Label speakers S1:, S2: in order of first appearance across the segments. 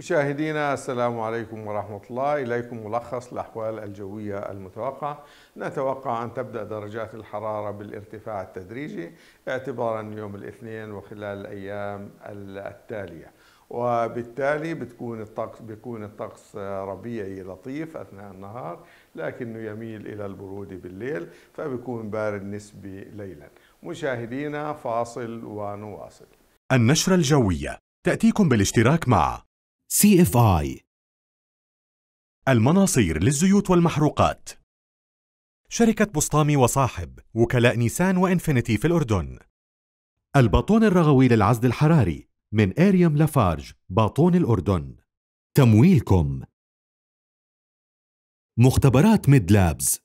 S1: مشاهدينا السلام عليكم ورحمة الله إليكم ملخص الأحوال الجوية المتوقعة نتوقع أن تبدأ درجات الحرارة بالارتفاع التدريجي اعتبارا يوم الاثنين وخلال الأيام التالية وبالتالي بتكون الطقس بيكون الطقس ربيعي لطيف اثناء النهار لكنه يميل الى البروده بالليل فبيكون بارد نسبي ليلا. مشاهدينا فاصل ونواصل.
S2: النشره الجويه تاتيكم بالاشتراك مع CFI المناصير للزيوت والمحروقات شركة بسطامي وصاحب وكلاء نيسان وإنفينيتي في الأردن الباطون الرغوي للعزل الحراري من إيريام لافارج باطون الأردن تمويلكم مختبرات ميد لابز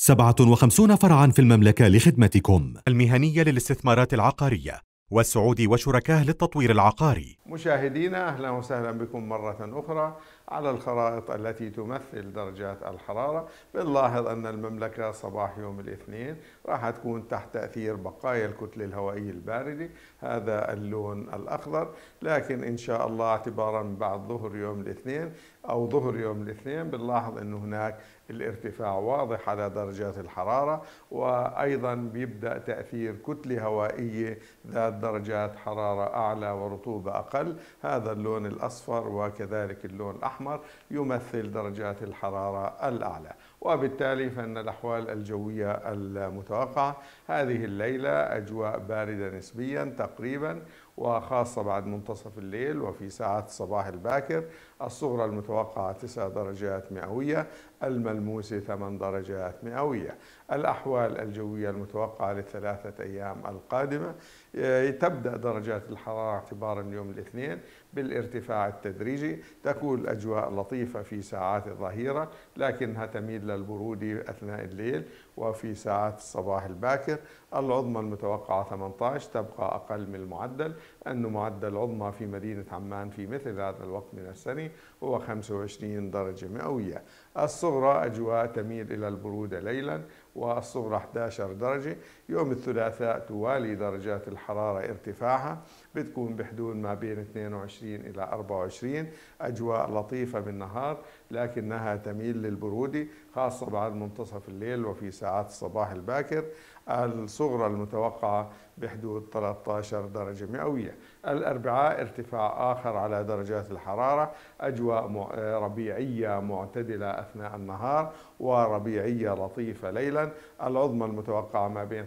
S2: 57 فرعا في المملكة لخدمتكم المهنية للاستثمارات العقارية والسعودي وشركاه للتطوير العقاري
S1: مشاهدينا أهلا وسهلا بكم مرة أخرى على الخرائط التي تمثل درجات الحرارة بنلاحظ أن المملكة صباح يوم الاثنين راح تكون تحت تأثير بقايا الكتلة الهوائية الباردة هذا اللون الأخضر لكن إن شاء الله اعتبارا من بعد ظهر يوم الاثنين أو ظهر يوم الاثنين بنلاحظ أن هناك الارتفاع واضح على درجات الحرارة وأيضا بيبدأ تأثير كتلة هوائية ذات درجات حرارة أعلى ورطوبة أقل هذا اللون الأصفر وكذلك اللون الأحمر الأحمر يمثل درجات الحرارة الأعلى وبالتالي فإن الأحوال الجوية المتوقعة هذه الليلة أجواء باردة نسبيا تقريبا وخاصة بعد منتصف الليل وفي ساعات الصباح الباكر الصغرى المتوقعة 9 درجات مئوية الملموسة 8 درجات مئوية الأحوال الجوية المتوقعة للثلاثة أيام القادمة آه، تبدأ درجات الحرارة اعتبارا يوم الاثنين بالارتفاع التدريجي تكون الأجواء لطيفة في ساعات الظهيرة لكنها تميل للبرودة أثناء الليل وفي ساعات الصباح الباكر العظمى المتوقعة 18 تبقى أقل من المعدل أن معدل عظمى في مدينة عمان في مثل هذا الوقت من السنة هو 25 درجة مئوية الصغرى أجواء تميل إلى البرودة ليلا والصغرى 11 درجة يوم الثلاثاء توالي درجات الحرارة ارتفاعها بتكون بحدود ما بين 22 إلى 24 أجواء لطيفة بالنهار لكنها تميل للبرودة خاصة بعد منتصف الليل وفي ساعات الصباح الباكر الصغرى المتوقعة بحدود 13 درجة مئوية الأربعاء ارتفاع آخر على درجات الحرارة أجواء ربيعية معتدلة أثناء النهار وربيعية لطيفة ليلا العظمى المتوقعة ما بين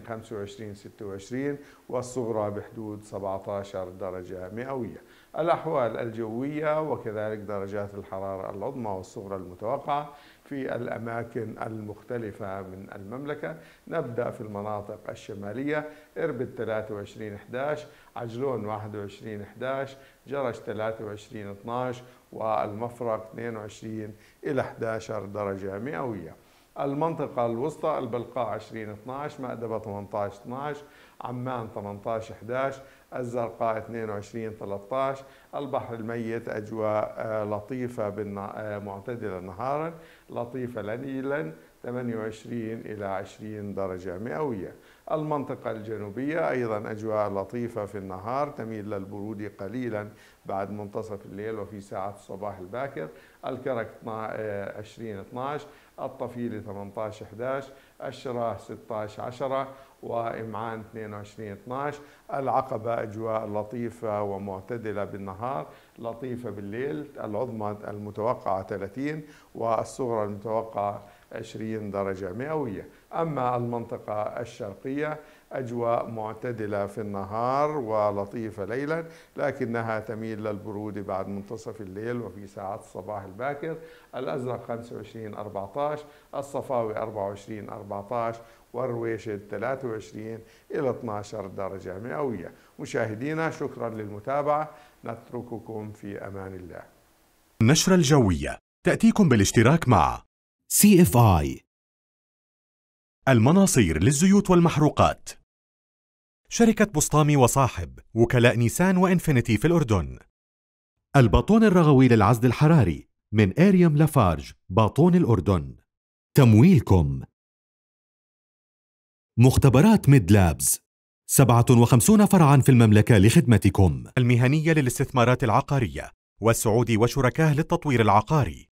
S1: 25-26 والصغرى بحدود 17 درجة مئوية الأحوال الجوية وكذلك درجات الحرارة العظمى والصغرى المتوقعة في الأماكن المختلفة من المملكة نبدأ في المناطق الشمالية إربد 23 11 عجلون 21 11 جرش 23 12 والمفرق 22 إلى 11 درجة مئوية المنطقة الوسطى البلقاء 20 12 مأدبة 18 12 عمان 18 11 الزرقاء 22 13 البحر الميت أجواء آه، لطيفة آه، معتدلة نهارا لطيفة ليلا 28 إلى 20 درجة مئوية المنطقة الجنوبية أيضا أجواء لطيفة في النهار تميل للبرودة قليلا بعد منتصف الليل وفي ساعات الصباح الباكر الكرك 20 12 الطفيلة 18 11 الشراه 16 10 وإمعان 22 12 العقبة أجواء لطيفة ومعتدلة بالنهار لطيفة بالليل العظمى المتوقعة 30 والصغرى المتوقعة 20 درجة مئوية أما المنطقة الشرقية أجواء معتدلة في النهار ولطيفة ليلا لكنها تميل للبرودة بعد منتصف الليل وفي ساعات الصباح الباكر الأزرق 25 14 الصفاوي 24 14 والرويشد 23 إلى 12 درجة مئوية مشاهدينا شكرا للمتابعة نترككم في أمان الله
S2: النشرة الجوية تأتيكم بالاشتراك مع CFI المناصير للزيوت والمحروقات شركة بسطامي وصاحب وكلاء نيسان وإنفينيتي في الأردن الباطون الرغوي للعزل الحراري من إيريم لافارج باطون الأردن تمويلكم مختبرات ميد لابز 57 فرعا في المملكة لخدمتكم المهنية للاستثمارات العقارية والسعودي وشركاه للتطوير العقاري